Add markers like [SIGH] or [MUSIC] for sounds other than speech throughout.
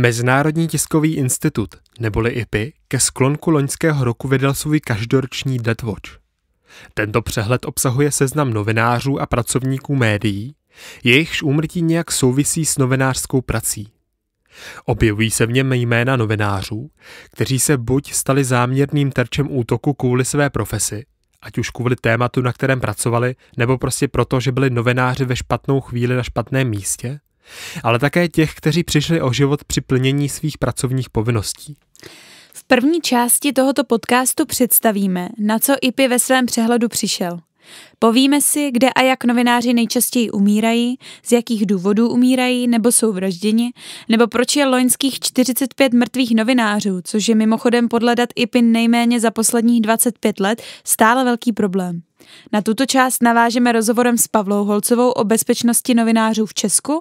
Mezinárodní tiskový institut, neboli IPI, ke sklonku loňského roku vydal svůj každoroční Deadwatch. Tento přehled obsahuje seznam novinářů a pracovníků médií, jejichž úmrtí nějak souvisí s novinářskou prací. Objevují se v něm jména novinářů, kteří se buď stali záměrným terčem útoku kvůli své profesi, ať už kvůli tématu, na kterém pracovali, nebo prostě proto, že byli novináři ve špatnou chvíli na špatném místě, ale také těch, kteří přišli o život při plnění svých pracovních povinností. V první části tohoto podcastu představíme, na co IPI ve svém přehledu přišel. Povíme si, kde a jak novináři nejčastěji umírají, z jakých důvodů umírají nebo jsou vražděni, nebo proč je loňských 45 mrtvých novinářů, což je mimochodem podle dat IPIN nejméně za posledních 25 let, stále velký problém. Na tuto část navážeme rozhovorem s Pavlou Holcovou o bezpečnosti novinářů v Česku,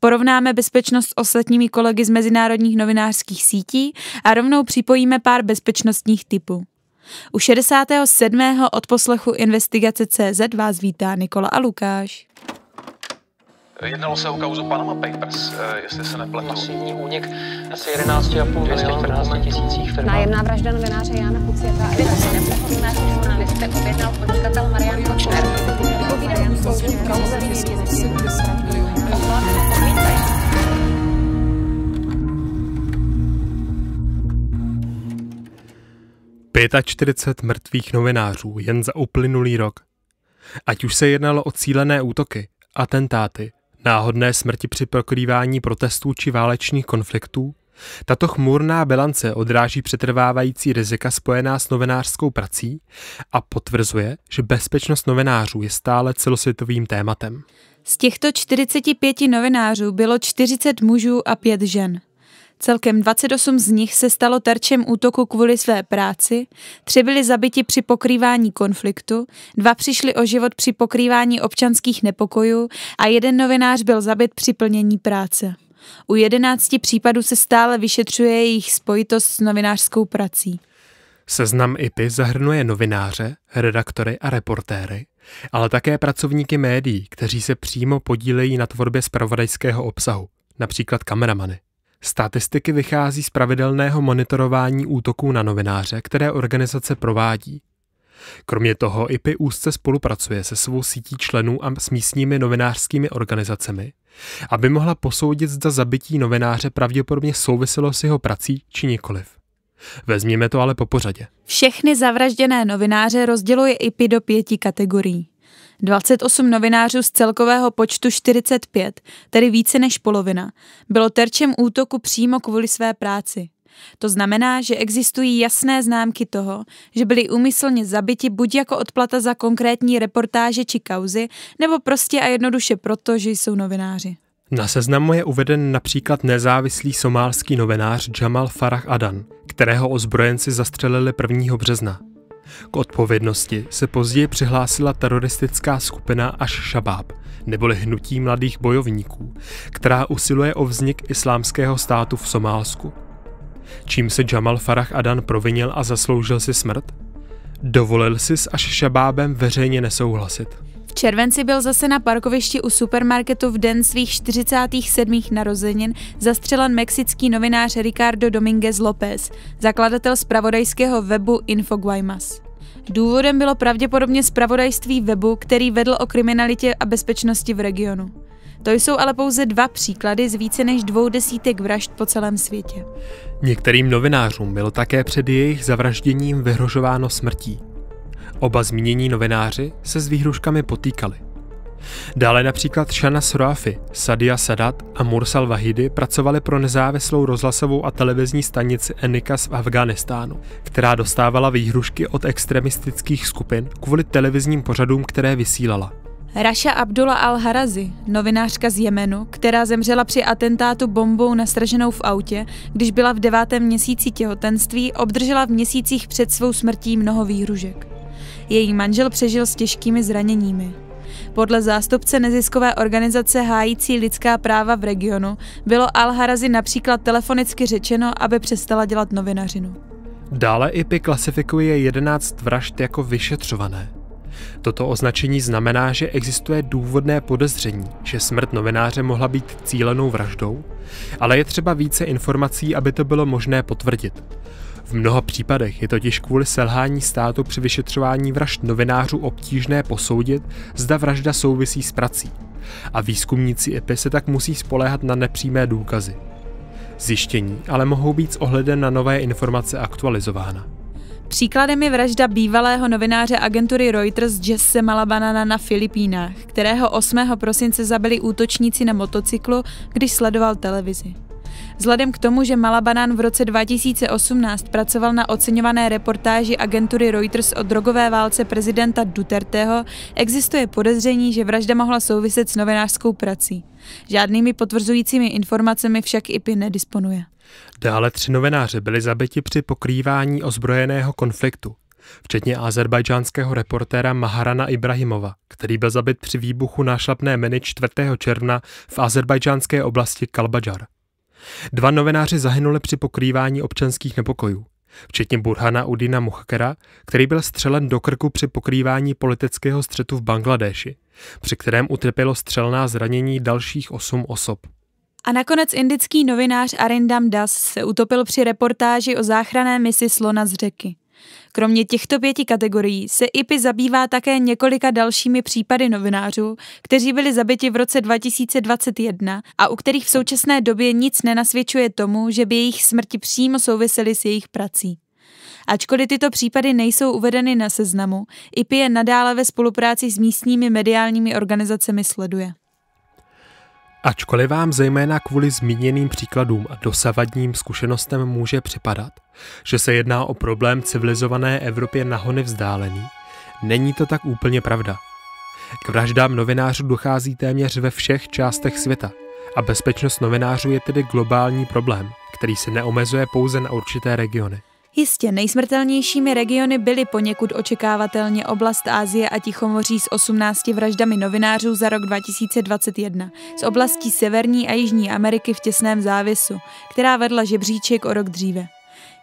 porovnáme bezpečnost s ostatními kolegy z mezinárodních novinářských sítí a rovnou připojíme pár bezpečnostních typů. U 67. odposlechu Investigace CZ vás vítá Nikola a Lukáš. Jednalo se o kauzu Panama Papers, eh, jestli se nepletu. Masivní únik asi 11,5 milionů tisících firmách. Nájemná vražda novináře Jana Kuciaka. Vy se nepletu, podnikatel Marian Kočner. 45 mrtvých novinářů jen za uplynulý rok. Ať už se jednalo o cílené útoky, atentáty, náhodné smrti při prokrývání protestů či válečných konfliktů, tato chmurná bilance odráží přetrvávající rizika spojená s novinářskou prací a potvrzuje, že bezpečnost novinářů je stále celosvětovým tématem. Z těchto 45 novinářů bylo 40 mužů a 5 žen. Celkem 28 z nich se stalo terčem útoku kvůli své práci, tři byli zabiti při pokrývání konfliktu, dva přišli o život při pokrývání občanských nepokojů a jeden novinář byl zabit při plnění práce. U jedenácti případů se stále vyšetřuje jejich spojitost s novinářskou prací. Seznam IPy zahrnuje novináře, redaktory a reportéry, ale také pracovníky médií, kteří se přímo podílejí na tvorbě zpravodajského obsahu, například kameramany. Statistiky vychází z pravidelného monitorování útoků na novináře, které organizace provádí, Kromě toho IPI úzce spolupracuje se svou sítí členů a s místními novinářskými organizacemi, aby mohla posoudit, zda zabití novináře pravděpodobně souviselo s jeho prací či nikoliv. Vezměme to ale po pořadě. Všechny zavražděné novináře rozděluje IPI do pěti kategorií. 28 novinářů z celkového počtu 45, tedy více než polovina, bylo terčem útoku přímo kvůli své práci. To znamená, že existují jasné známky toho, že byli úmyslně zabiti buď jako odplata za konkrétní reportáže či kauzy, nebo prostě a jednoduše proto, že jsou novináři. Na seznamu je uveden například nezávislý somálský novinář Jamal Farah Adan, kterého ozbrojenci zastřelili 1. března. K odpovědnosti se později přihlásila teroristická skupina Až Shabab, neboli hnutí mladých bojovníků, která usiluje o vznik islámského státu v Somálsku – čím se Jamal Farah Adan provinil a zasloužil si smrt? Dovolil si s až šabábem veřejně nesouhlasit. V červenci byl zase na parkovišti u supermarketu v den svých 47. narozenin zastřelen mexický novinář Ricardo Dominguez López, zakladatel spravodajského webu Infoguaymas. Důvodem bylo pravděpodobně zpravodajství webu, který vedl o kriminalitě a bezpečnosti v regionu. To jsou ale pouze dva příklady z více než dvou desítek vražd po celém světě. Některým novinářům bylo také před jejich zavražděním vyhrožováno smrtí. Oba zmínění novináři se s výhruškami potýkali. Dále například Shana Sroafi, Sadia Sadat a Mursal Vahidi pracovali pro nezávislou rozhlasovou a televizní stanici Enikas v Afganistánu, která dostávala výhrušky od extremistických skupin kvůli televizním pořadům, které vysílala. Raša Abdullah al-Harazi, novinářka z Jemenu, která zemřela při atentátu bombou nastraženou v autě, když byla v devátém měsíci těhotenství, obdržela v měsících před svou smrtí mnoho výhružek. Její manžel přežil s těžkými zraněními. Podle zástupce neziskové organizace hájící lidská práva v regionu bylo Al-Harazi například telefonicky řečeno, aby přestala dělat novinařinu. Dále IPI klasifikuje 11 vražd jako vyšetřované. Toto označení znamená, že existuje důvodné podezření, že smrt novináře mohla být cílenou vraždou, ale je třeba více informací, aby to bylo možné potvrdit. V mnoha případech je totiž kvůli selhání státu při vyšetřování vražd novinářů obtížné posoudit, zda vražda souvisí s prací. A výzkumníci EPI se tak musí spoléhat na nepřímé důkazy. Zjištění ale mohou být s ohledem na nové informace aktualizována. Příkladem je vražda bývalého novináře agentury Reuters Jesse Malabanana na Filipínách, kterého 8. prosince zabili útočníci na motocyklu, když sledoval televizi. Vzhledem k tomu, že Malabanán v roce 2018 pracoval na oceňované reportáži agentury Reuters o drogové válce prezidenta Duterteho, existuje podezření, že vražda mohla souviset s novinářskou prací. Žádnými potvrzujícími informacemi však IPI nedisponuje. Dále tři novináři byli zabiti při pokrývání ozbrojeného konfliktu, včetně azerbajdžánského reportéra Maharana Ibrahimova, který byl zabit při výbuchu nášlapné miny 4. června v azerbajdžánské oblasti Kalbajar. Dva novináři zahynuli při pokrývání občanských nepokojů, včetně Burhana Udina Muhkera, který byl střelen do krku při pokrývání politického střetu v Bangladeši, při kterém utrpělo střelná zranění dalších osm osob. A nakonec indický novinář Arindam Das se utopil při reportáži o záchrané misi slona z řeky. Kromě těchto pěti kategorií se IPI zabývá také několika dalšími případy novinářů, kteří byli zabiti v roce 2021 a u kterých v současné době nic nenasvědčuje tomu, že by jejich smrti přímo souvisely s jejich prací. Ačkoliv tyto případy nejsou uvedeny na seznamu, IPI je nadále ve spolupráci s místními mediálními organizacemi sleduje. Ačkoliv vám zejména kvůli zmíněným příkladům a dosavadním zkušenostem může připadat, že se jedná o problém civilizované Evropě nahony vzdálený, není to tak úplně pravda. K vraždám novinářů dochází téměř ve všech částech světa a bezpečnost novinářů je tedy globální problém, který se neomezuje pouze na určité regiony. Jistě nejsmrtelnějšími regiony byly poněkud očekávatelně oblast Ázie a Tichomoří s 18 vraždami novinářů za rok 2021, z oblastí Severní a Jižní Ameriky v těsném závisu, která vedla žebříček o rok dříve.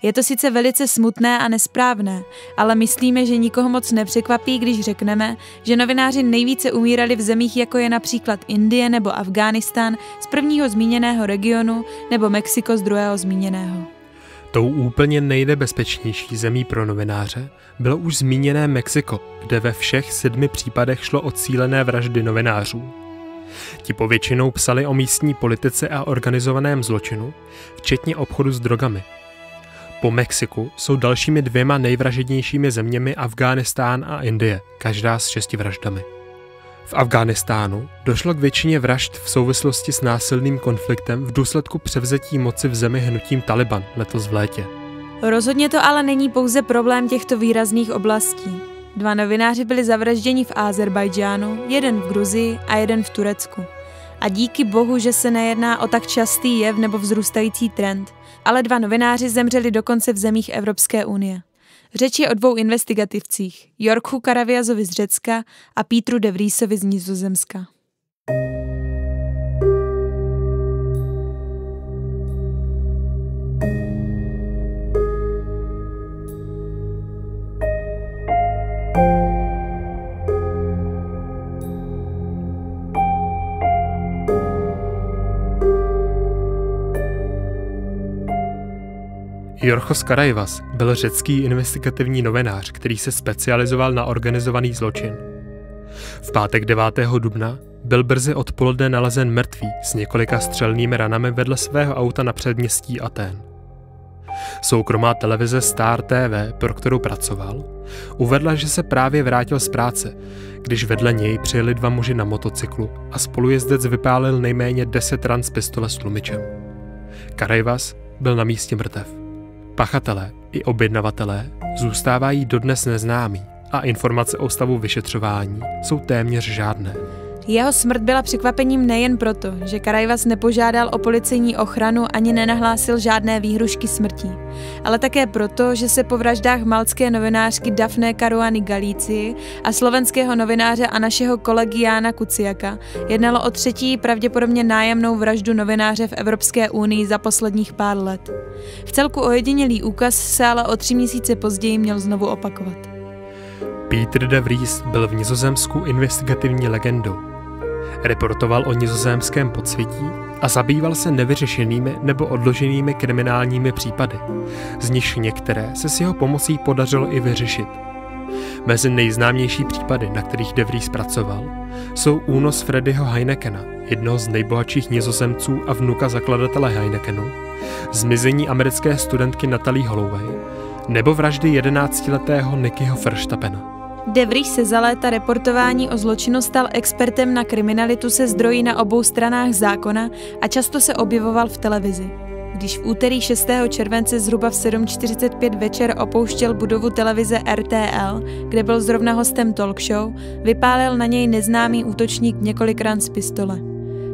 Je to sice velice smutné a nesprávné, ale myslíme, že nikoho moc nepřekvapí, když řekneme, že novináři nejvíce umírali v zemích, jako je například Indie nebo Afghánistán z prvního zmíněného regionu nebo Mexiko z druhého zmíněného. Tou úplně nejnebezpečnější zemí pro novináře bylo už zmíněné Mexiko, kde ve všech sedmi případech šlo o cílené vraždy novinářů. Ti povětšinou psali o místní politice a organizovaném zločinu, včetně obchodu s drogami. Po Mexiku jsou dalšími dvěma nejvražednějšími zeměmi Afghánistán a Indie, každá s šesti vraždami. V Afghánistánu došlo k většině vražd v souvislosti s násilným konfliktem v důsledku převzetí moci v zemi hnutím Taliban letos v létě. Rozhodně to ale není pouze problém těchto výrazných oblastí. Dva novináři byli zavražděni v Azerbajdžánu, jeden v Gruzii a jeden v Turecku. A díky bohu, že se nejedná o tak častý jev nebo vzrůstající trend, ale dva novináři zemřeli dokonce v zemích Evropské unie. Řeč je o dvou investigativcích, Jorku Karaviazovi z Řecka a Pítru de Vriesovi z Nizozemska. Jorchos Karajvas byl řecký investigativní novinář, který se specializoval na organizovaný zločin. V pátek 9. dubna byl brzy odpoledne nalezen mrtvý s několika střelnými ranami vedle svého auta na předměstí Aten. Soukromá televize Star TV, pro kterou pracoval, uvedla, že se právě vrátil z práce, když vedle něj přijeli dva muži na motocyklu a spolujezdec vypálil nejméně 10 ran z pistole s tlumičem. Karajvas byl na místě mrtev. Pachatelé i objednavatelé zůstávají dodnes neznámí a informace o stavu vyšetřování jsou téměř žádné. Jeho smrt byla překvapením nejen proto, že Karajvas nepožádal o policejní ochranu ani nenahlásil žádné výhrušky smrtí, ale také proto, že se po vraždách malcké novinářky Dafne Karuany Galíci a slovenského novináře a našeho kolegy Jána Kuciaka jednalo o třetí pravděpodobně nájemnou vraždu novináře v Evropské unii za posledních pár let. V celku ojedinělý úkaz se ale o tři měsíce později měl znovu opakovat. Peter de Vries byl v Nizozemsku investigativní legendou. Reportoval o nizozemském podsvětí a zabýval se nevyřešenými nebo odloženými kriminálními případy, z nichž některé se s jeho pomocí podařilo i vyřešit. Mezi nejznámější případy, na kterých De Vries pracoval, jsou únos Freddyho Heinekena, jednoho z nejbohatších nizozemců a vnuka zakladatele Heinekenu, zmizení americké studentky Natalie Holloway nebo vraždy jedenáctiletého Nickyho Verstappena. Devrich se za léta reportování o zločinu stal expertem na kriminalitu se zdrojí na obou stranách zákona a často se objevoval v televizi. Když v úterý 6. července zhruba v 7.45 večer opouštěl budovu televize RTL, kde byl zrovna hostem talk show, vypálil na něj neznámý útočník několik ran z pistole.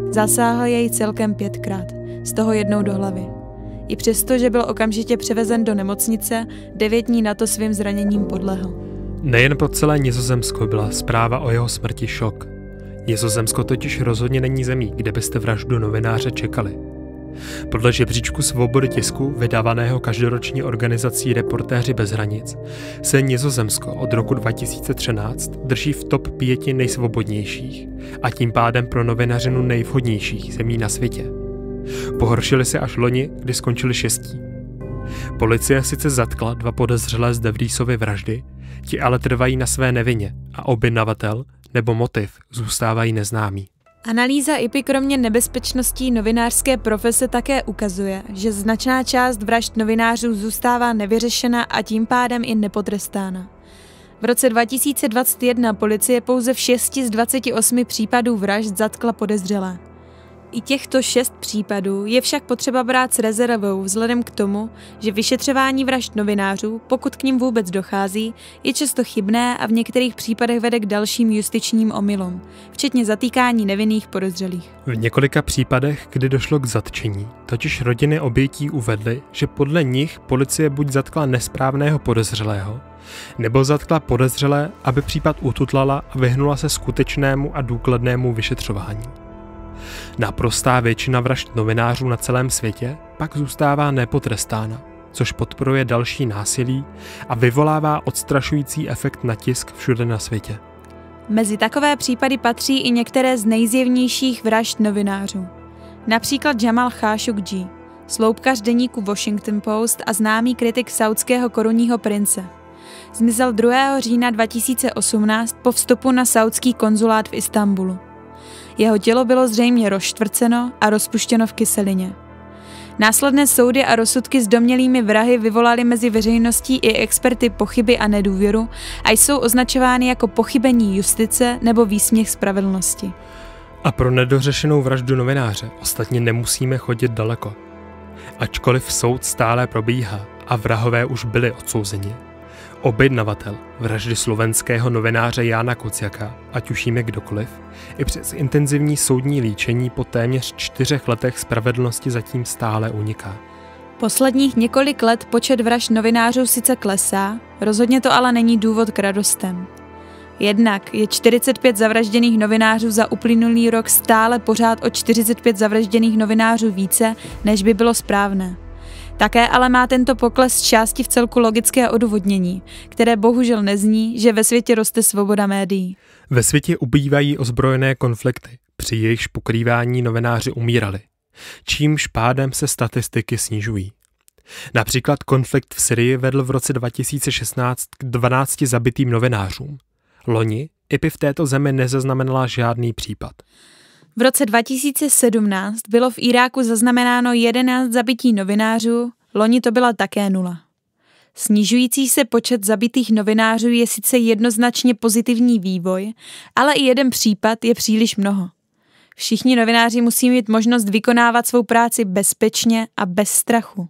Zasáhl jej celkem pětkrát, z toho jednou do hlavy. I přesto, že byl okamžitě převezen do nemocnice, devět dní na to svým zraněním podlehl. Nejen pro celé Nizozemsko byla zpráva o jeho smrti šok. Nizozemsko totiž rozhodně není zemí, kde byste vraždu novináře čekali. Podle žebříčku svobody tisku, vydávaného každoroční organizací Reportéři bez hranic, se Nizozemsko od roku 2013 drží v top pěti nejsvobodnějších a tím pádem pro novinařinu nejvhodnějších zemí na světě. Pohoršili se až loni, kdy skončili šestí. Policie sice zatkla dva podezřelé z Devriesovy vraždy, ti ale trvají na své nevině a objednavatel nebo motiv zůstávají neznámí. Analýza IPI kromě nebezpečností novinářské profese také ukazuje, že značná část vražd novinářů zůstává nevyřešena a tím pádem i nepotrestána. V roce 2021 policie pouze v 6 z 28 případů vražd zatkla podezřelé. I těchto šest případů je však potřeba brát s rezervou vzhledem k tomu, že vyšetřování vražd novinářů, pokud k ním vůbec dochází, je často chybné a v některých případech vede k dalším justičním omylům, včetně zatýkání nevinných podezřelých. V několika případech, kdy došlo k zatčení, totiž rodiny obětí uvedly, že podle nich policie buď zatkla nesprávného podezřelého, nebo zatkla podezřelé, aby případ ututlala a vyhnula se skutečnému a důkladnému vyšetřování. Naprostá většina vražd novinářů na celém světě pak zůstává nepotrestána, což podporuje další násilí a vyvolává odstrašující efekt na tisk všude na světě. Mezi takové případy patří i některé z nejzjevnějších vražd novinářů. Například Jamal Khashoggi, sloupkař deníku Washington Post a známý kritik saudského korunního prince. Zmizel 2. října 2018 po vstupu na saudský konzulát v Istanbulu. Jeho tělo bylo zřejmě rozštvrceno a rozpuštěno v kyselině. Následné soudy a rozsudky s domělými vrahy vyvolaly mezi veřejností i experty pochyby a nedůvěru a jsou označovány jako pochybení justice nebo výsměch spravedlnosti. A pro nedořešenou vraždu novináře ostatně nemusíme chodit daleko. Ačkoliv soud stále probíhá a vrahové už byli odsouzeni, Objednavatel vraždy slovenského novináře Jána Kuciaka, ať už jim je kdokoliv, i přes intenzivní soudní líčení po téměř čtyřech letech spravedlnosti zatím stále uniká. Posledních několik let počet vražd novinářů sice klesá, rozhodně to ale není důvod k radostem. Jednak je 45 zavražděných novinářů za uplynulý rok stále pořád o 45 zavražděných novinářů více, než by bylo správné. Také ale má tento pokles části v celku logické odůvodnění, které bohužel nezní, že ve světě roste svoboda médií. Ve světě ubývají ozbrojené konflikty, při jejichž pokrývání novináři umírali, čímž pádem se statistiky snižují. Například konflikt v Syrii vedl v roce 2016 k 12 zabitým novinářům. Loni IPI v této zemi nezaznamenala žádný případ. V roce 2017 bylo v Iráku zaznamenáno 11 zabití novinářů, loni to byla také nula. Snižující se počet zabitých novinářů je sice jednoznačně pozitivní vývoj, ale i jeden případ je příliš mnoho. Všichni novináři musí mít možnost vykonávat svou práci bezpečně a bez strachu.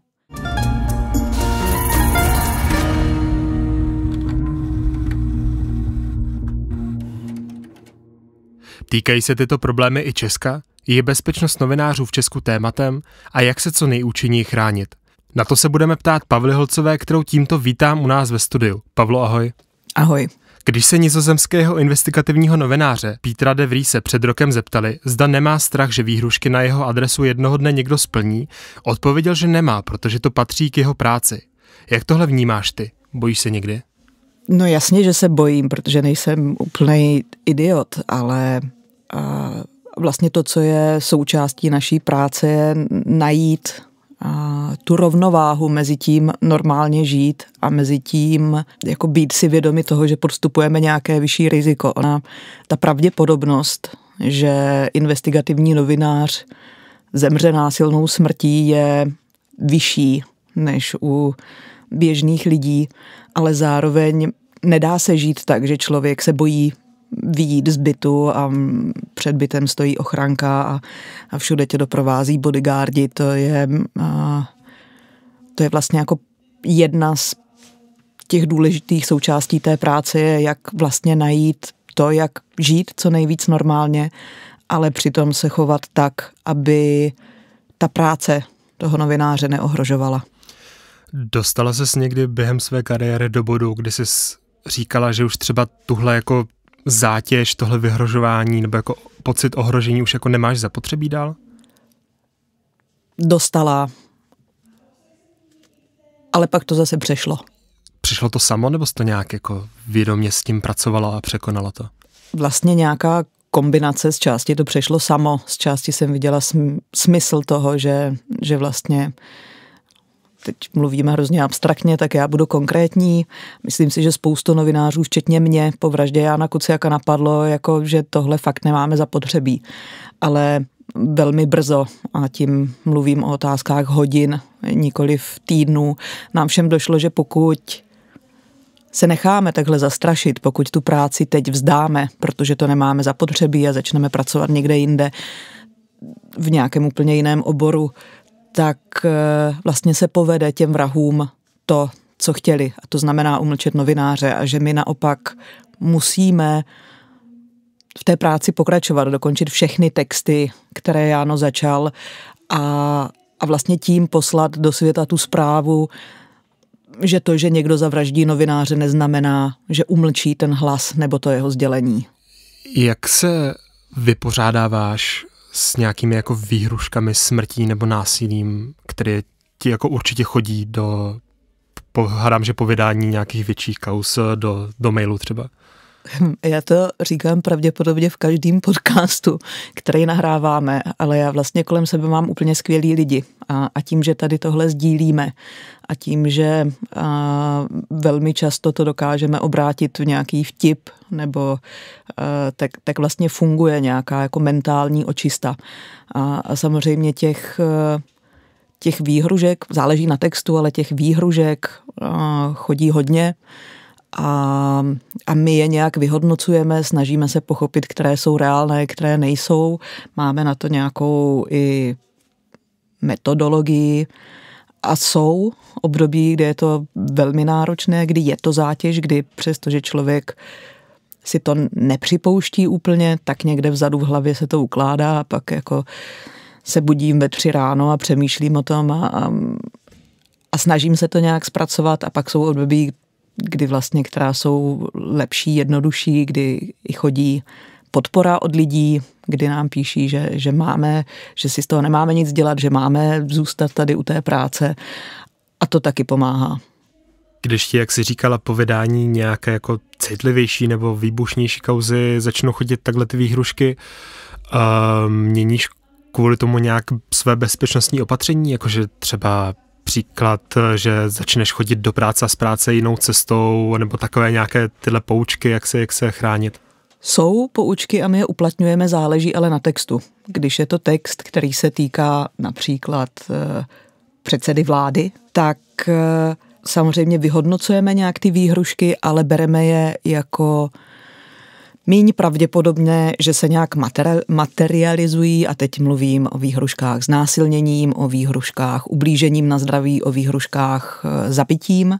Týkají se tyto problémy i Česka? Je bezpečnost novinářů v Česku tématem a jak se co nejúčinněji chránit? Na to se budeme ptát Pavly Holcové, kterou tímto vítám u nás ve studiu. Pavlo, ahoj. Ahoj. Když se nizozemského investigativního novináře Petra de Vriese před rokem zeptali, zda nemá strach, že výhrušky na jeho adresu jednoho dne někdo splní, odpověděl, že nemá, protože to patří k jeho práci. Jak tohle vnímáš ty? Bojíš se někdy? No jasně, že se bojím, protože nejsem úplný idiot, ale a vlastně to, co je součástí naší práce, je najít a tu rovnováhu mezi tím normálně žít a mezi tím jako být si vědomi toho, že podstupujeme nějaké vyšší riziko. Ona, ta pravděpodobnost, že investigativní novinář zemře násilnou smrtí, je vyšší než u běžných lidí, ale zároveň nedá se žít tak, že člověk se bojí výjít z bytu a před bytem stojí ochranka a, a všude tě doprovází bodyguardi. To je, a, to je vlastně jako jedna z těch důležitých součástí té práce je, jak vlastně najít to, jak žít co nejvíc normálně, ale přitom se chovat tak, aby ta práce toho novináře neohrožovala. Dostala ses někdy během své kariéry do bodu, kdy jsi říkala, že už třeba tuhle jako zátěž, tohle vyhrožování nebo jako pocit ohrožení už jako nemáš zapotřebí dál? Dostala. Ale pak to zase přešlo. Přišlo to samo, nebo jsi to nějak jako vědomě s tím pracovala a překonala to? Vlastně nějaká kombinace, z části to přešlo samo, z části jsem viděla smysl toho, že, že vlastně uh, teď mluvíme hrozně abstraktně, tak já budu konkrétní. Myslím si, že spoustu novinářů, včetně mě, po vraždě Jana Kuciaka napadlo, jako, že tohle fakt nemáme zapotřebí. Ale velmi brzo, a tím mluvím o otázkách hodin, nikoli v týdnu, nám všem došlo, že pokud se necháme takhle zastrašit, pokud tu práci teď vzdáme, protože to nemáme zapotřebí a začneme pracovat někde jinde, v nějakém úplně jiném oboru, tak eh, vlastně se povede těm vrahům to, co chtěli. A to znamená umlčet novináře a že my naopak musíme v té práci pokračovat, dokončit všechny texty, které Jáno začal a, a vlastně tím poslat do světa tu zprávu, že to, že někdo zavraždí novináře, neznamená, že umlčí ten hlas nebo to jeho sdělení. Jak se vypořádáváš s nějakými jako výhruškami smrtí nebo násilím, které ti jako určitě chodí do, hádám, že po vydání nějakých větších kaus do, do mailu třeba. [LAUGHS] Já to říkám pravděpodobně v každém podcastu, který nahráváme, ale já vlastně kolem sebe mám úplně skvělý lidi. A, a tím, že tady tohle sdílíme a tím, že a, velmi často to dokážeme obrátit v nějaký vtip, nebo a, tak, tak vlastně funguje nějaká jako mentální očista. A, a samozřejmě těch... A, těch výhružek, záleží na textu, ale těch výhružek a, chodí hodně a, a my je nějak vyhodnocujeme, snažíme se pochopit, které jsou reálné, které nejsou. Máme na to nějakou i metodologii a jsou období, kde je to velmi náročné, kdy je to zátěž, kdy přestože člověk si to nepřipouští úplně, tak někde vzadu v hlavě se to ukládá a pak jako se budím ve tři ráno a přemýšlím o tom a, a, a snažím se to nějak zpracovat a pak jsou období, kdy vlastně, která jsou lepší, jednodušší, kdy i chodí podpora od lidí, kdy nám píší, že, že máme, že si z toho nemáme nic dělat, že máme zůstat tady u té práce a to taky pomáhá. Když ti, jak si říkala, po vydání nějaké jako citlivější nebo výbušnější kauzy začnou chodit takhle ty výhrušky, uh, měníš kvůli tomu nějak své bezpečnostní opatření, jakože třeba příklad, že začneš chodit do práce a z práce jinou cestou, nebo takové nějaké tyhle poučky, jak se, jak se chránit? Jsou poučky a my je uplatňujeme, záleží ale na textu. Když je to text, který se týká například eh, předsedy vlády, tak eh, samozřejmě vyhodnocujeme nějak ty výhrušky, ale bereme je jako méně pravděpodobné, že se nějak materializují a teď mluvím o výhruškách s násilněním, o výhruškách ublížením na zdraví, o výhruškách e, zabitím,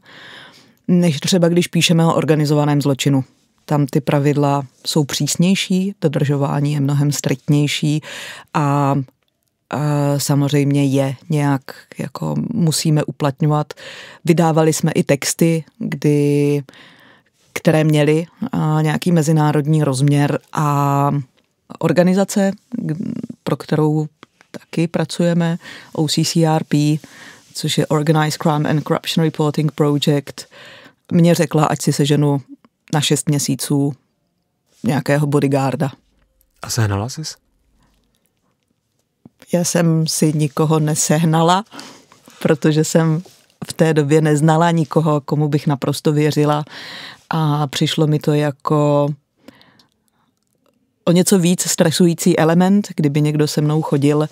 než třeba když píšeme o organizovaném zločinu. Tam ty pravidla jsou přísnější, dodržování je mnohem striktnější a e, samozřejmě je nějak, jako musíme uplatňovat. Vydávali jsme i texty, kdy uh, které měly nějaký mezinárodní rozměr a organizace, pro kterou taky pracujeme, OCCRP, což je Organized Crime and Corruption Reporting Project, mě řekla, ať si seženu na šest měsíců nějakého bodyguarda. A sehnala jsi? Já jsem si nikoho nesehnala, protože jsem v té době neznala nikoho, komu bych naprosto věřila a přišlo mi to jako o něco víc stresující element, kdyby někdo se mnou chodil.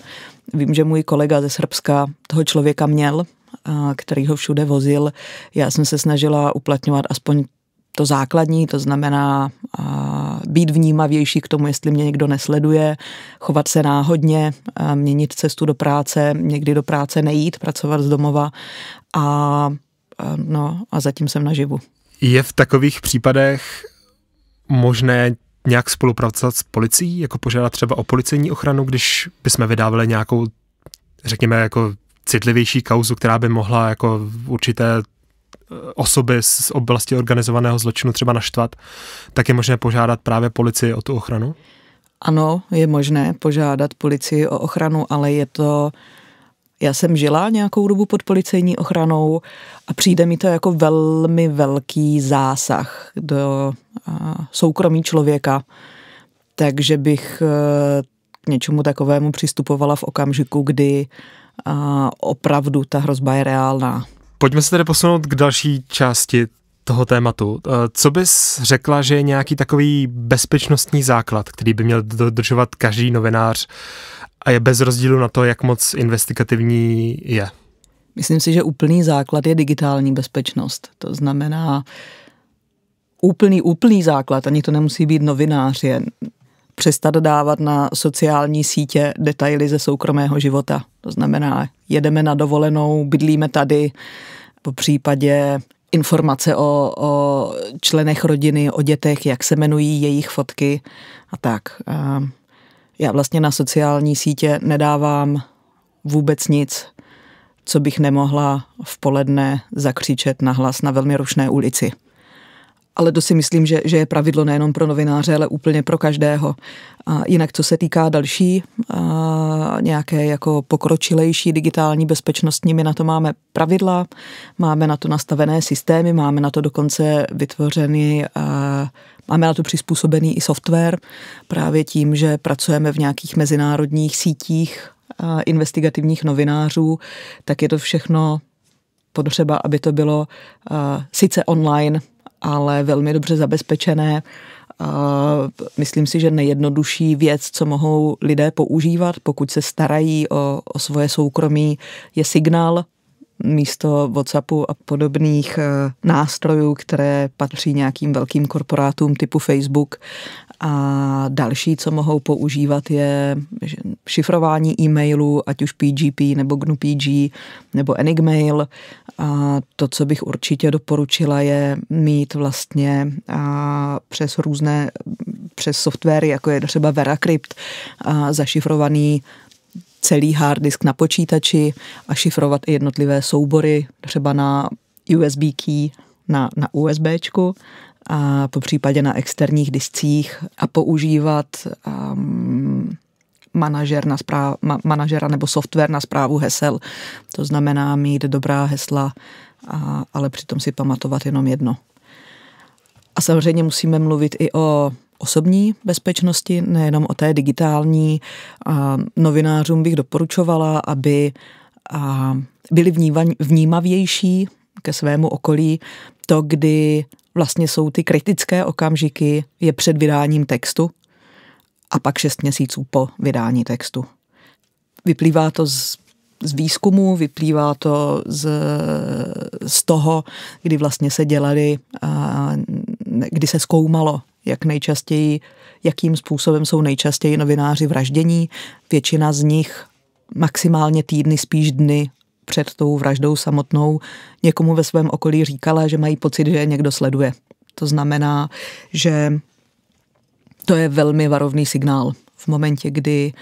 Vím, že můj kolega ze Srbska toho člověka měl, který ho všude vozil. Já jsem se snažila uplatňovat aspoň to základní, to znamená být vnímavější k tomu, jestli mě někdo nesleduje, chovat se náhodně, měnit cestu do práce, někdy do práce nejít, pracovat z domova a, no, a zatím jsem naživu. Je v takových případech možné nějak spolupracovat s policií, jako požádat třeba o policejní ochranu, když bychom vydávali nějakou, řekněme, jako citlivější kauzu, která by mohla jako určité eh, osoby z oblasti organizovaného zločinu třeba naštvat, tak je možné požádat právě policii o tu ochranu? Ano, je možné požádat policii o ochranu, ale je to uh, já jsem žila nějakou dobu pod policejní ochranou a přijde mi to jako velmi velký zásah do soukromí člověka, takže bych e, k něčemu takovému přistupovala v okamžiku, kdy e, opravdu ta hrozba je reálná. Pojďme se tedy posunout k další části toho tématu. E, co bys řekla, že je nějaký takový bezpečnostní základ, který by měl dodržovat každý novinář a je bez rozdílu na to, jak moc investigativní je. Myslím si, že úplný základ je digitální bezpečnost. To znamená, úplný, úplný základ, ani to nemusí být novinář, je přestat dávat na sociální sítě detaily ze soukromého života. To znamená, jedeme na dovolenou, bydlíme tady, po případě informace o, o členech rodiny, o dětech, jak se jmenují jejich fotky a tak. A ehm, já vlastně na sociální sítě nedávám vůbec nic, co bych nemohla v poledne zakřičet nahlas na velmi rušné ulici ale to si myslím, že, že je pravidlo nejenom pro novináře, ale úplně pro každého. A jinak, co se týká další a nějaké jako pokročilejší digitální bezpečnostní, my na to máme pravidla, máme na to nastavené systémy, máme na to dokonce vytvořený a, Máme na to přizpůsobený i software právě tím, že pracujeme v nějakých mezinárodních sítích investigativních novinářů, tak je to všechno potřeba, aby to bylo uh, sice online, ale velmi dobře zabezpečené. Myslím si, že nejjednodušší věc, co mohou lidé používat, pokud se starají o, o svoje soukromí, je signál místo WhatsAppu a podobných e, nástrojů, které patří nějakým velkým korporátům typu Facebook a další, co mohou používat, je šifrování e-mailů, ať už PGP nebo GNU PG nebo Enigmail. A to, co bych určitě doporučila, je mít vlastně a přes různé, přes softwary, jako je třeba VeraCrypt, a zašifrovaný celý hard disk na počítači a šifrovat i jednotlivé soubory, třeba na USB key na, na USBčku a po případě na externích discích a používat um, manažer na správ, ma, manažera nebo software na zprávu hesel. To znamená mít dobrá hesla, a, ale přitom si pamatovat jenom jedno. A samozřejmě musíme mluvit i o osobní bezpečnosti, nejenom o té digitální. A novinářům bych doporučovala, aby a byli vnímavější ke svému okolí, to, kdy vlastně jsou ty kritické okamžiky, je před vydáním textu a pak šest měsíců po vydání textu. Vyplývá to z, z výzkumu, vyplývá to z, z toho, kdy vlastně se dělali, a, kdy se zkoumalo, jak nejčastěji, jakým způsobem jsou nejčastěji novináři vraždění. Většina z nich maximálně týdny, spíš dny před tou vraždou samotnou někomu ve svém okolí říkala, že mají pocit, že je někdo sleduje. To znamená, že to je velmi varovný signál. V momentě, kdy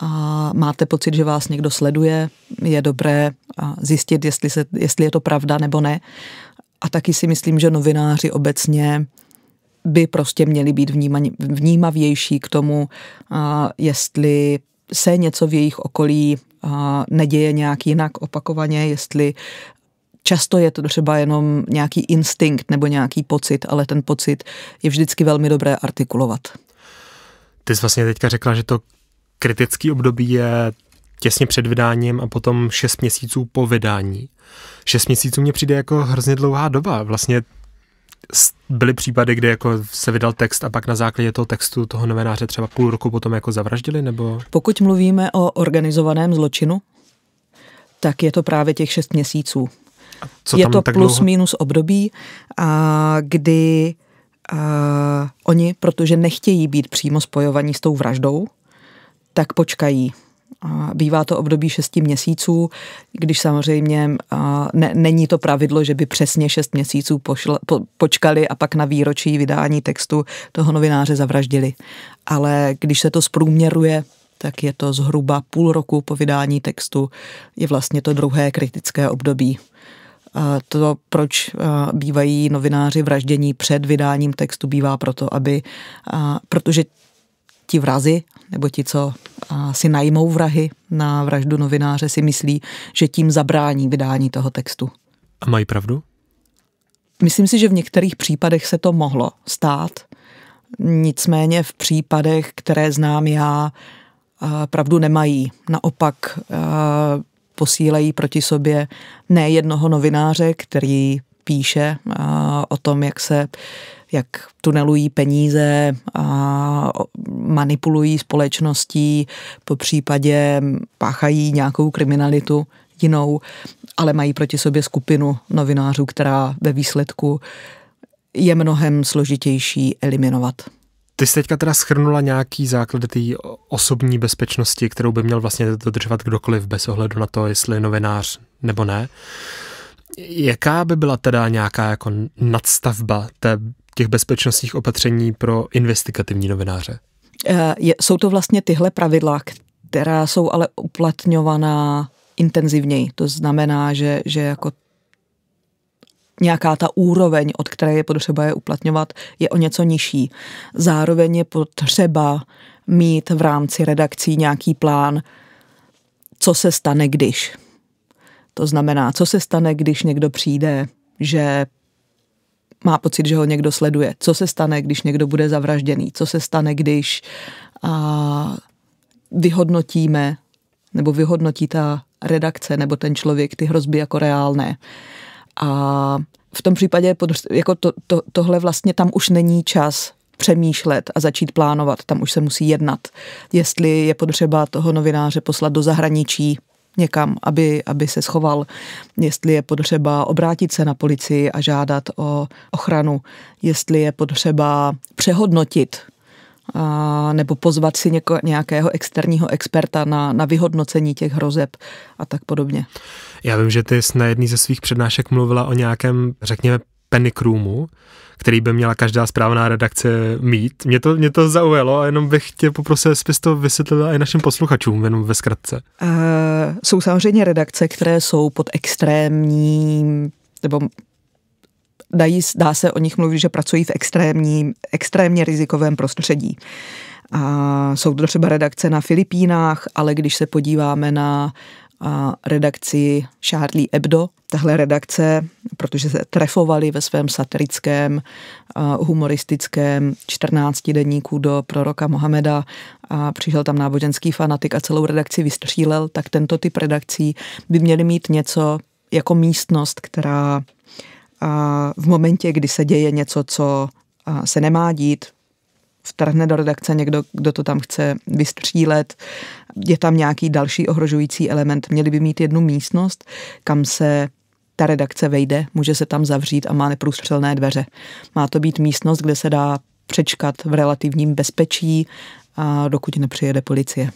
a máte pocit, že vás někdo sleduje, je dobré zjistit, jestli, se, jestli je to pravda nebo ne. A taky si myslím, že novináři obecně by prostě měli být vnímavější k tomu, jestli se něco v jejich okolí neděje nějak jinak opakovaně, jestli Často je to třeba jenom nějaký instinkt nebo nějaký pocit, ale ten pocit je vždycky velmi dobré artikulovat. Ty jsi vlastně teďka řekla, že to kritický období je těsně před vydáním a potom 6 měsíců po vydání. 6 měsíců mě přijde jako hrozně dlouhá doba. Vlastně byly případy, kdy jako se vydal text a pak na základě toho textu toho novináře třeba půl roku potom jako zavraždili, nebo? Pokud mluvíme o organizovaném zločinu, tak je to právě těch šest měsíců. co je to plus dlouho? minus období, a kdy a, oni, protože nechtějí být přímo spojovaní s tou vraždou, tak počkají Bývá to období 6 měsíců, když samozřejmě ne, není to pravidlo, že by přesně 6 měsíců pošl, po, počkali a pak na výročí vydání textu toho novináře zavraždili. Ale když se to zprůměruje, tak je to zhruba půl roku po vydání textu, je vlastně to druhé kritické období. A to, proč bývají novináři vraždění před vydáním textu, bývá proto, aby, protože ti vrazi nebo ti, co si najmou vrahy na vraždu novináře, si myslí, že tím zabrání vydání toho textu. A mají pravdu? Myslím si, že v některých případech se to mohlo stát. Nicméně v případech, které znám já, eh, pravdu nemají. Naopak eh, posílejí proti sobě ne jednoho novináře, který píše eh, o tom, jak se jak tunelují peníze, a manipulují společností, po případě páchají nějakou kriminalitu jinou, ale mají proti sobě skupinu novinářů, která ve výsledku je mnohem složitější eliminovat. Ty jsi teďka teda schrnula nějaký základ té osobní bezpečnosti, kterou by měl vlastně dodržovat kdokoliv bez ohledu na to, jestli je novinář nebo ne. Jaká by byla teda nějaká jako nadstavba té těch bezpečnostních opatření pro investigativní novináře? Eh, je, jsou to vlastně tyhle pravidla, která jsou ale uplatňovaná intenzivněji. To znamená, že, že jako nějaká ta úroveň, od které je potřeba je uplatňovat, je o něco nižší. Zároveň je potřeba mít v rámci redakcí nějaký plán, co se stane, když. To znamená, co se stane, když někdo přijde, že má pocit, že ho někdo sleduje. Co se stane, když někdo bude zavražděný? Co se stane, když a, vyhodnotíme nebo vyhodnotí ta redakce nebo ten člověk ty hrozby jako reálné? A v tom případě jako to, to, tohle vlastně tam už není čas přemýšlet a začít plánovat. Tam už se musí jednat. Jestli je potřeba toho novináře poslat do zahraničí, někam, aby, aby se schoval, jestli je potřeba obrátit se na policii a žádat o ochranu, jestli je potřeba přehodnotit a, nebo pozvat si něko, nějakého externího experta na, na vyhodnocení těch hrozeb a tak podobně. Já vím, že ty jsi na jedný ze svých přednášek mluvila o nějakém, řekněme, panic roomu, který by měla každá správná redakce mít. Mě to, mě to zaujalo a jenom bych tě poprosil, jestli to vysvětlila i našim posluchačům, jenom ve zkratce. Uh, jsou samozřejmě redakce, které jsou pod extrémním, nebo dají, dá se o nich mluvit, že pracují v extrémním, extrémně rizikovém prostředí. A jsou to třeba redakce na Filipínách, ale když se podíváme na a redakci Charlie Hebdo, tahle redakce, protože se trefovali ve svém satirickém, eh, humoristickém 14 denníku do proroka Mohameda a přišel tam náboženský fanatik a celou redakci vystřílel, tak tento typ redakcí by měly mít něco jako místnost, která v momentě, kdy se děje něco, co se nemá dít, vtrhne do redakce někdo, kdo to tam chce vystřílet, je tam nějaký další ohrožující element. Měli by mít jednu místnost, kam se ta redakce vejde, může se tam zavřít a má neprůstřelné dveře. Má to být místnost, kde se dá přečkat v relativním bezpečí, a dokud nepřijede policie.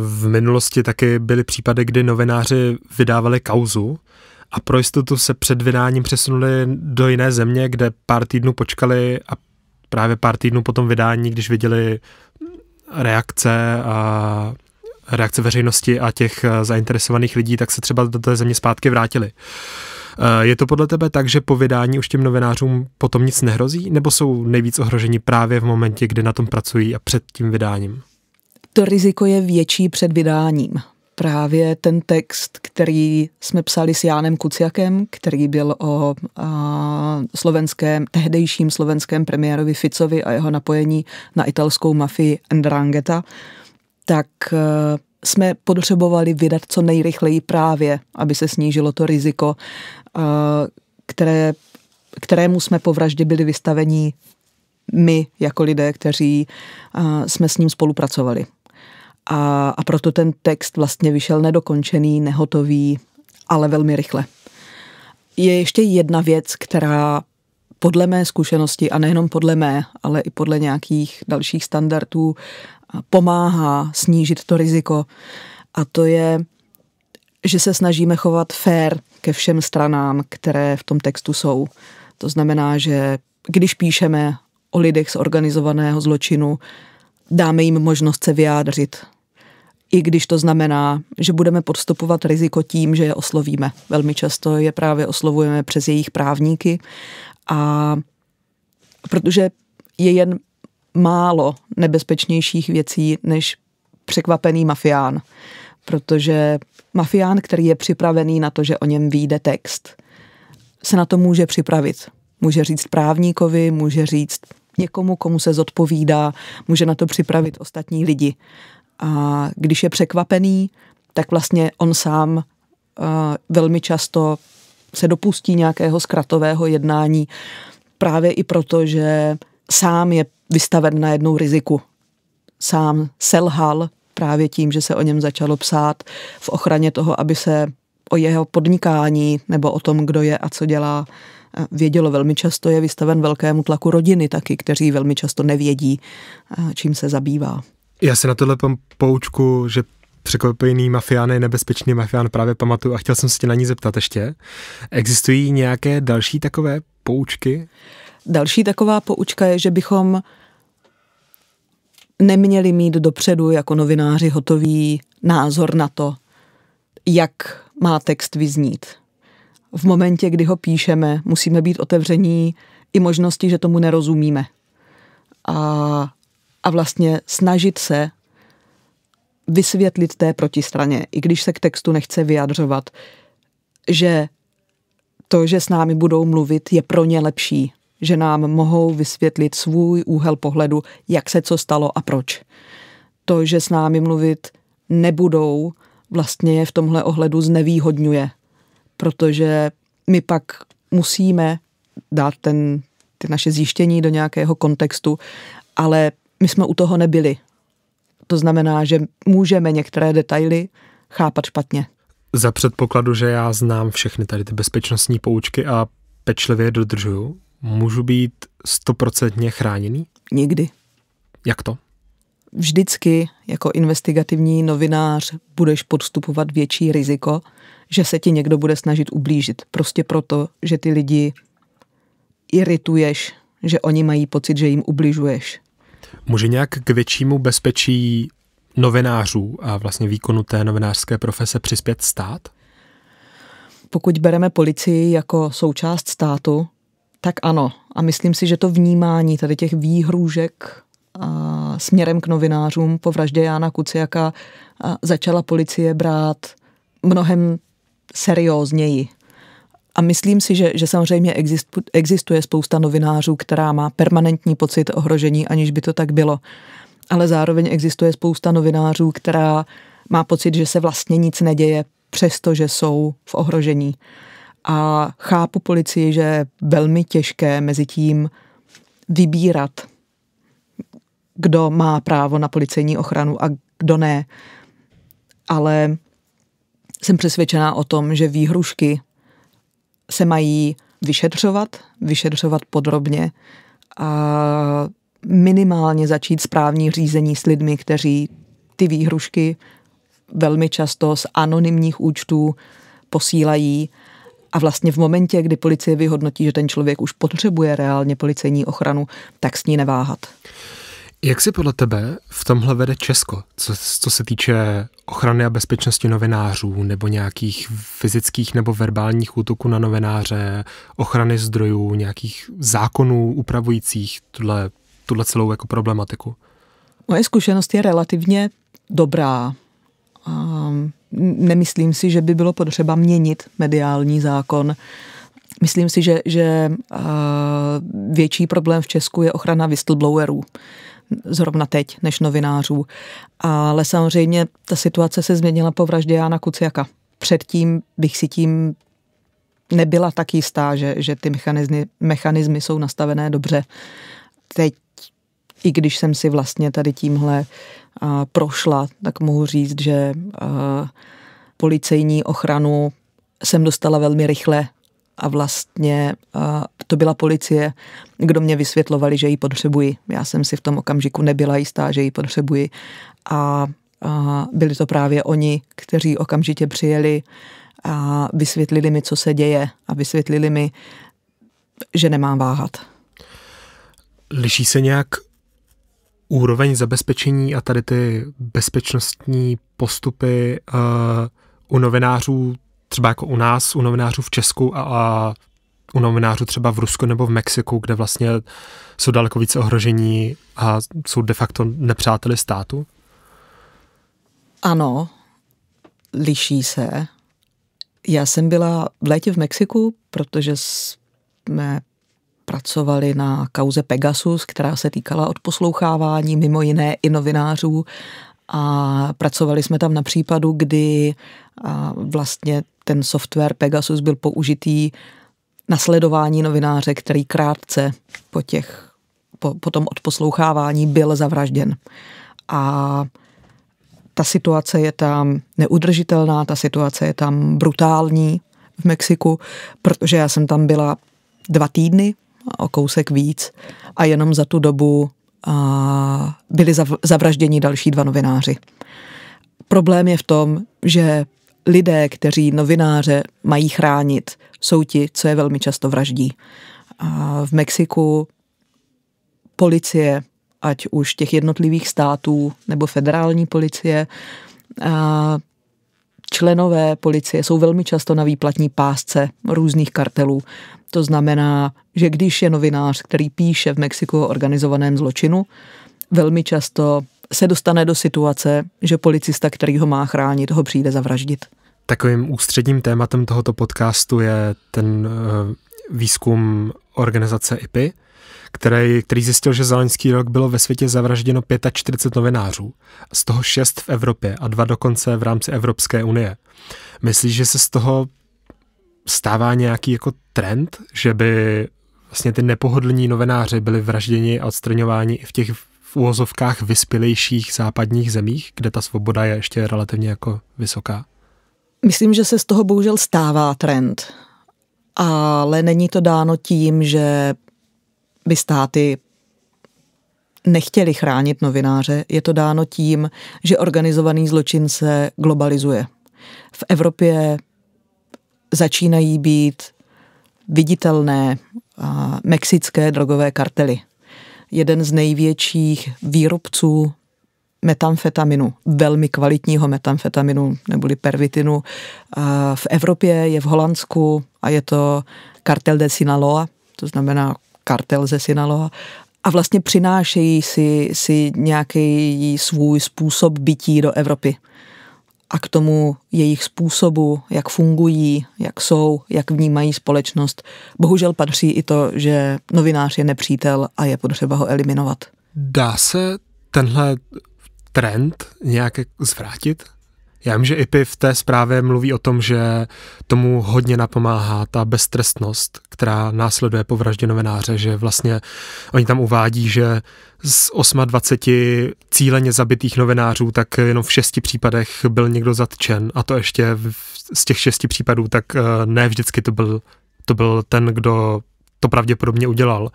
V minulosti taky byly případy, kdy novináři vydávali kauzu a pro jistotu se před vydáním přesunuli do jiné země, kde pár týdnů počkali a právě pár týdnů potom vydání, když viděli reakce a reakce veřejnosti a těch eh, zainteresovaných lidí, tak se třeba do té země zpátky vrátili. Eh, je to podle tebe tak, že po vydání už těm novinářům potom nic nehrozí, nebo jsou nejvíc ohroženi právě v momentě, kdy na tom pracují a před tím vydáním? To riziko je větší před vydáním. Právě ten text, který jsme psali s Jánem Kuciakem, který byl o a, slovenském, tehdejším slovenském premiérovi Ficovi a jeho napojení na italskou mafii Andrangheta, tak eh, jsme potřebovali vydat co nejrychleji právě, aby se snížilo to riziko, eh, které, kterému jsme po vraždě byli vystaveni my jako lidé, kteří eh, jsme s ním spolupracovali. A, a proto ten text vlastně vyšel nedokončený, nehotový, ale velmi rychle. Je ještě jedna věc, která podle mé zkušenosti, a nejenom podle mé, ale i podle nějakých dalších standardů, pomáhá snížit to riziko. A to je, že se snažíme chovat fair ke všem stranám, které v tom textu jsou. To znamená, že když píšeme o lidech z organizovaného zločinu, dáme jim možnost se vyjádřit. I když to znamená, že budeme podstupovat riziko tím, že je oslovíme. Velmi často je právě oslovujeme přes jejich právníky a protože je jen málo nebezpečnějších věcí než překvapený mafián, protože mafián, který je připravený na to, že o něm vyjde text, se na to může připravit. Může říct právníkovi, může říct někomu, komu se zodpovídá, může na to připravit ostatní lidi. A když je překvapený, tak vlastně on sám uh, velmi často se dopustí nějakého zkratového jednání právě i proto, že sám je vystaven na jednou riziku. Sám selhal právě tím, že se o něm začalo psát v ochraně toho, aby se o jeho podnikání nebo o tom, kdo je a co dělá, vědělo. Velmi často je vystaven velkému tlaku rodiny taky, kteří velmi často nevědí, čím se zabývá. Já se na tohle poučku, že překvapený mafián je nebezpečný mafián právě pamatuju a chtěl jsem se tě na ní zeptat ještě. Existují nějaké další takové poučky? Další taková poučka je, že bychom neměli mít dopředu jako novináři hotový názor na to, jak má text vyznít. V momentě, kdy ho píšeme, musíme být otevření i možnosti, že tomu nerozumíme. A, a vlastně snažit se vysvětlit té protistraně, i když se k textu nechce vyjadřovat, že to, že s námi budou mluvit, je pro ně lepší, že nám mohou vysvětlit svůj úhel pohledu, jak se co stalo a proč. To, že s námi mluvit nebudou, vlastně je v tomhle ohledu znevýhodňuje, protože my pak musíme dát ten, ty naše zjištění do nějakého kontextu, ale my jsme u toho nebyli. To znamená, že můžeme některé detaily chápat špatně. Za předpokladu, že já znám všechny tady ty bezpečnostní poučky a pečlivě je dodržuju, můžu být stoprocentně chráněný? Nikdy. Jak to? Vždycky jako investigativní novinář budeš podstupovat větší riziko, že se ti někdo bude snažit ublížit. Prostě proto, že ty lidi irituješ, že oni mají pocit, že jim ubližuješ. Může nějak k většímu bezpečí novinářů a vlastně výkonu té novinářské profese přispět stát? Pokud bereme policii jako součást státu, tak ano. A myslím si, že to vnímání tady těch výhrůžek a směrem k novinářům po vraždě Jána Kuciaka začala policie brát mnohem seriózněji. A myslím si, že, že samozřejmě existu, existuje spousta novinářů, která má permanentní pocit ohrožení, aniž by to tak bylo. Ale zároveň existuje spousta novinářů, která má pocit, že se vlastně nic neděje, přestože jsou v ohrožení. A chápu policii, že je velmi těžké mezi tím vybírat, kdo má právo na policejní ochranu a kdo ne. Ale jsem přesvědčená o tom, že výhrušky se mají vyšetřovat, vyšetřovat podrobně a minimálně začít správní řízení s lidmi, kteří ty výhrušky velmi často z anonymních účtů posílají a vlastně v momentě, kdy policie vyhodnotí, že ten člověk už potřebuje reálně policejní ochranu, tak s ní neváhat. Jak si podle tebe v tomhle vede Česko, co, co se týče ochrany a bezpečnosti novinářů nebo nějakých fyzických nebo verbálních útoků na novináře, ochrany zdrojů, nějakých zákonů upravujících tuhle, tuhle celou jako problematiku? Moje zkušenost je relativně dobrá. Um, nemyslím si, že by bylo potřeba měnit mediální zákon. Myslím si, že, že větší problém v Česku je ochrana whistleblowerů zrovna teď než novinářů. Ale samozřejmě ta situace se změnila po vraždě Jana Kuciaka. Předtím bych si tím nebyla tak jistá, že, že ty mechanizmy, mechanizmy jsou nastavené dobře. Teď, i když jsem si vlastně tady tímhle prošla, tak mohu říct, že policejní ochranu jsem dostala velmi rychle a vlastně to byla policie, kdo mě vysvětlovali, že ji potřebuji. Já jsem si v tom okamžiku nebyla jistá, že ji potřebuji a byli to právě oni, kteří okamžitě přijeli a vysvětlili mi, co se děje a vysvětlili mi, že nemám váhat. Liší se nějak úroveň zabezpečení a tady ty bezpečnostní postupy uh, u novinářů, třeba jako u nás, u novinářů v Česku a, a u novinářů třeba v Rusku nebo v Mexiku, kde vlastně jsou daleko více ohrožení a jsou de facto nepřáteli státu? Ano, liší se. Já jsem byla v létě v Mexiku, protože jsme pracovali na kauze Pegasus, která se týkala odposlouchávání mimo jiné i novinářů a pracovali jsme tam na případu, kdy vlastně ten software Pegasus byl použitý na sledování novináře, který krátce po, těch, po, po tom odposlouchávání byl zavražděn. A ta situace je tam neudržitelná, ta situace je tam brutální v Mexiku, protože já jsem tam byla dva týdny o kousek víc a jenom za tu dobu a byli zavražděni další dva novináři. Problém je v tom, že lidé, kteří novináře mají chránit, jsou ti, co je velmi často vraždí. A v Mexiku policie, ať už těch jednotlivých států nebo federální policie, a členové policie jsou velmi často na výplatní pásce různých kartelů. To znamená, že když je novinář, který píše v Mexiku o organizovaném zločinu, velmi často se dostane do situace, že policista, který ho má chránit, ho přijde zavraždit. Takovým ústředním tématem tohoto podcastu je ten eh, výzkum organizace IPI, který, který zjistil, že za loňský rok bylo ve světě zavražděno 45 novinářů, z toho 6 v Evropě a dva dokonce v rámci Evropské unie. Myslíš, že se z toho stává nějaký jako trend, že by vlastně ty nepohodlní novináři byli vražděni a odstraňováni i v těch v úvozovkách vyspělejších západních zemích, kde ta svoboda je ještě relativně jako vysoká? Myslím, že se z toho bohužel stává trend, ale není to dáno tím, že by státy nechtěli chránit novináře. Je to dáno tím, že organizovaný zločin se globalizuje. V Evropě začínají být viditelné mexické drogové kartely. Jeden z největších výrobců metamfetaminu, velmi kvalitního metamfetaminu neboli pervitinu. V Evropě je v Holandsku a je to kartel de Sinaloa, to znamená kartel ze Sinaloa. A vlastně přinášejí si, si nějaký svůj způsob bytí do Evropy a k tomu jejich způsobu, jak fungují, jak jsou, jak vnímají společnost. Bohužel patří i to, že novinář je nepřítel a je potřeba ho eliminovat. Dá se tenhle trend nějak zvrátit? Já vím, že IPI v té zprávě mluví o tom, že tomu hodně napomáhá ta beztrestnost, která následuje po vraždě novináře, že vlastně oni tam uvádí, že z 28 cíleně zabitých novinářů, tak jenom v šesti případech byl někdo zatčen a to ještě z těch šesti případů, tak eh, ne vždycky to byl, to byl ten, kdo to pravděpodobně udělal.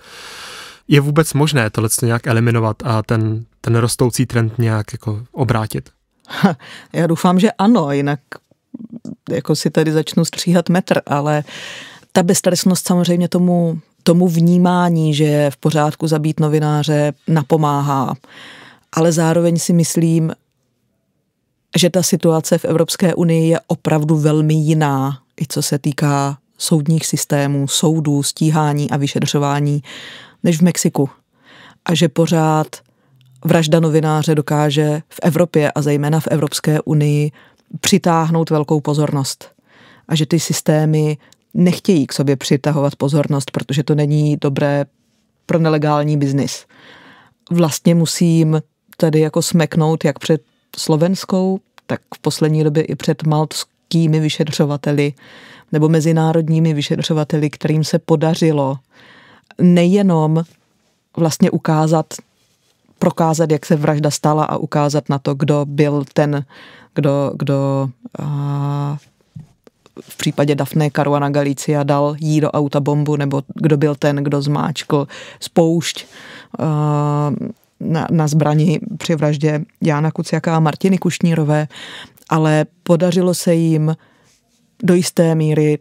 Je vůbec možné tohle nějak eliminovat a ten, ten rostoucí trend nějak jako obrátit? [LAUGHS] Já doufám, že ano, jinak jako si tady začnu stříhat metr, ale ta beztresnost samozřejmě tomu, tomu vnímání, že je v pořádku zabít novináře, napomáhá. Ale zároveň si myslím, že ta situace v Evropské unii je opravdu velmi jiná, i co se týká soudních systémů, soudů, stíhání a vyšetřování, než v Mexiku. A že pořád vražda novináře dokáže v Evropě a zejména v Evropské unii přitáhnout velkou pozornost. A že ty systémy nechtějí k sobě přitahovat pozornost, protože to není dobré pro nelegální biznis. Vlastně musím tady jako smeknout jak před slovenskou, tak v poslední době i před maltskými vyšetřovateli nebo mezinárodními vyšetřovateli, kterým se podařilo nejenom vlastně ukázat prokázat, jak se vražda stala a ukázat na to, kdo byl ten, kdo, kdo a, v případě Dafne Caruana Galicia dal jí do auta bombu, nebo kdo byl ten, kdo zmáčkl spoušť a, na, na zbrani při vraždě Jána Kuciaka a Martiny Kušnírové, ale podařilo se jim do jisté míry,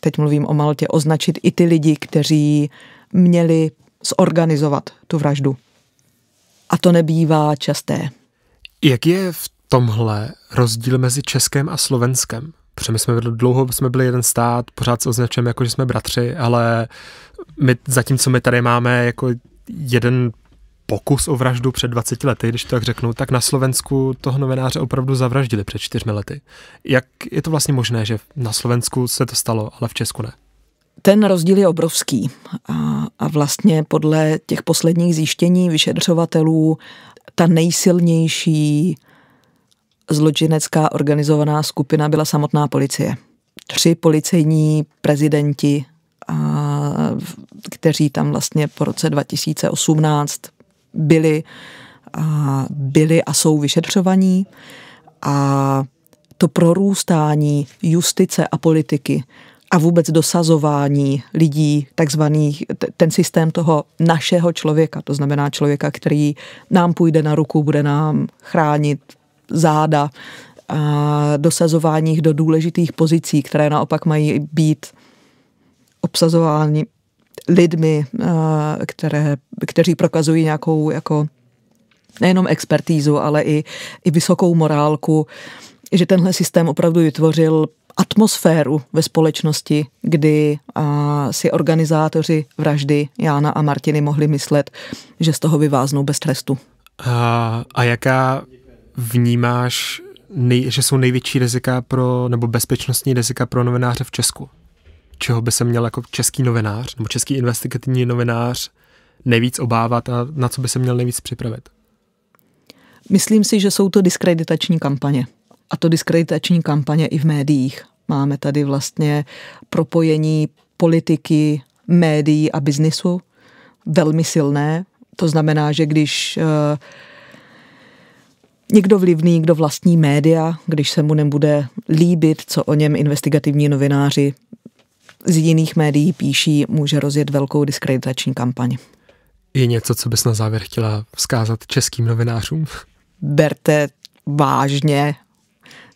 teď mluvím o Maltě, označit i ty lidi, kteří měli zorganizovat tu vraždu a to nebývá časté. Jak je v tomhle rozdíl mezi Českem a Slovenskem? Protože my jsme vedli, dlouho jsme byli jeden stát, pořád se označujeme jako, že jsme bratři, ale my, zatímco my tady máme jako jeden pokus o vraždu před 20 lety, když to tak řeknu, tak na Slovensku toho novináře opravdu zavraždili před čtyřmi lety. Jak je to vlastně možné, že na Slovensku se to stalo, ale v Česku ne? ten rozdíl je obrovský a, a vlastně podle těch posledních zjištění vyšetřovatelů ta nejsilnější zločinecká organizovaná skupina byla samotná policie. Tři policejní prezidenti, a, kteří tam vlastně po roce 2018 byli, a, byli a jsou vyšetřovaní a to prorůstání justice a politiky a vůbec dosazování lidí, takzvaných ten systém toho našeho člověka, to znamená člověka, který nám půjde na ruku, bude nám chránit záda, a dosazování do důležitých pozicí, které naopak mají být obsazovány lidmi, které, kteří prokazují nějakou jako nejenom expertízu, ale i, i vysokou morálku, že tenhle systém opravdu vytvořil atmosféru ve společnosti, kdy a, si organizátoři vraždy Jána a Martiny mohli myslet, že z toho vyváznou bez trestu. A, a jaká vnímáš, nej, že jsou největší rizika pro, nebo bezpečnostní rizika pro novináře v Česku? Čeho by se měl jako český novinář nebo český investigativní novinář nejvíc obávat a na co by se měl nejvíc připravit? Myslím si, že jsou to diskreditační kampaně a to diskreditační kampaně i v médiích. Máme tady vlastně propojení politiky, médií a biznisu velmi silné. To znamená, že když eh, někdo vlivný, kdo vlastní média, když se mu nebude líbit, co o něm investigativní novináři z jiných médií píší, může rozjet velkou diskreditační kampaň. Je něco, co bys na závěr chtěla vzkázat českým novinářům? Berte vážně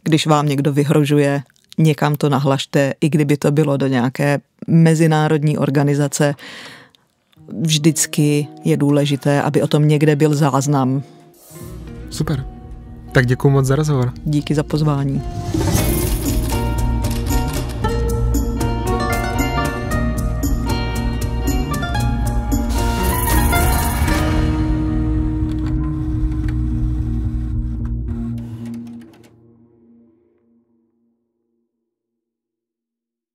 když vám někdo vyhrožuje, někam to nahlašte, i kdyby to bylo do nějaké mezinárodní organizace, vždycky je důležité, aby o tom někde byl záznam. Super. Tak děkuji moc za rozhovor. Díky za pozvání.